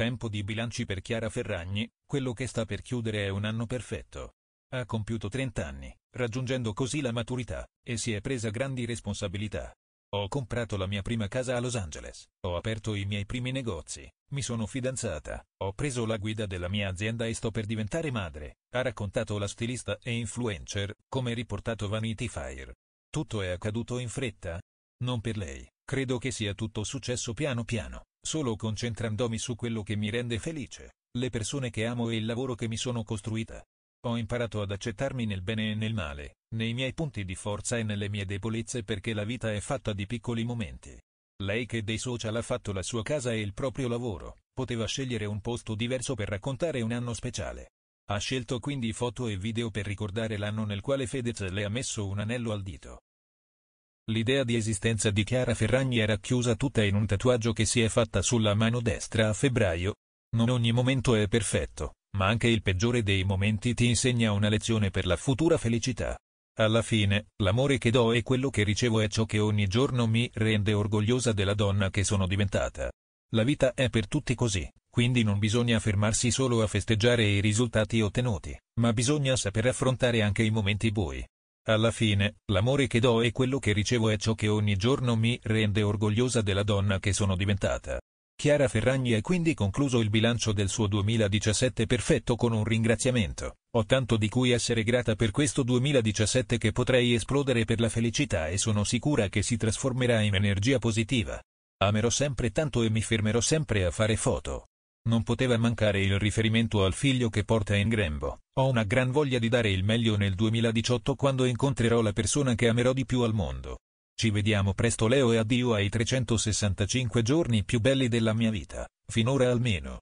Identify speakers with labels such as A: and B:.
A: Tempo di bilanci per Chiara Ferragni, quello che sta per chiudere è un anno perfetto. Ha compiuto 30 anni, raggiungendo così la maturità, e si è presa grandi responsabilità. Ho comprato la mia prima casa a Los Angeles, ho aperto i miei primi negozi, mi sono fidanzata, ho preso la guida della mia azienda e sto per diventare madre, ha raccontato la stilista e influencer, come riportato Vanity Fair. Tutto è accaduto in fretta? Non per lei, credo che sia tutto successo piano piano. Solo concentrandomi su quello che mi rende felice, le persone che amo e il lavoro che mi sono costruita. Ho imparato ad accettarmi nel bene e nel male, nei miei punti di forza e nelle mie debolezze perché la vita è fatta di piccoli momenti. Lei che dei social ha fatto la sua casa e il proprio lavoro, poteva scegliere un posto diverso per raccontare un anno speciale. Ha scelto quindi foto e video per ricordare l'anno nel quale Fedez le ha messo un anello al dito. L'idea di esistenza di Chiara Ferragni era chiusa tutta in un tatuaggio che si è fatta sulla mano destra a febbraio. Non ogni momento è perfetto, ma anche il peggiore dei momenti ti insegna una lezione per la futura felicità. Alla fine, l'amore che do e quello che ricevo è ciò che ogni giorno mi rende orgogliosa della donna che sono diventata. La vita è per tutti così, quindi non bisogna fermarsi solo a festeggiare i risultati ottenuti, ma bisogna saper affrontare anche i momenti bui. Alla fine, l'amore che do e quello che ricevo è ciò che ogni giorno mi rende orgogliosa della donna che sono diventata. Chiara Ferragni ha quindi concluso il bilancio del suo 2017 perfetto con un ringraziamento. Ho tanto di cui essere grata per questo 2017 che potrei esplodere per la felicità e sono sicura che si trasformerà in energia positiva. Amerò sempre tanto e mi fermerò sempre a fare foto. Non poteva mancare il riferimento al figlio che porta in grembo. Ho una gran voglia di dare il meglio nel 2018 quando incontrerò la persona che amerò di più al mondo. Ci vediamo presto Leo e addio ai 365 giorni più belli della mia vita, finora almeno.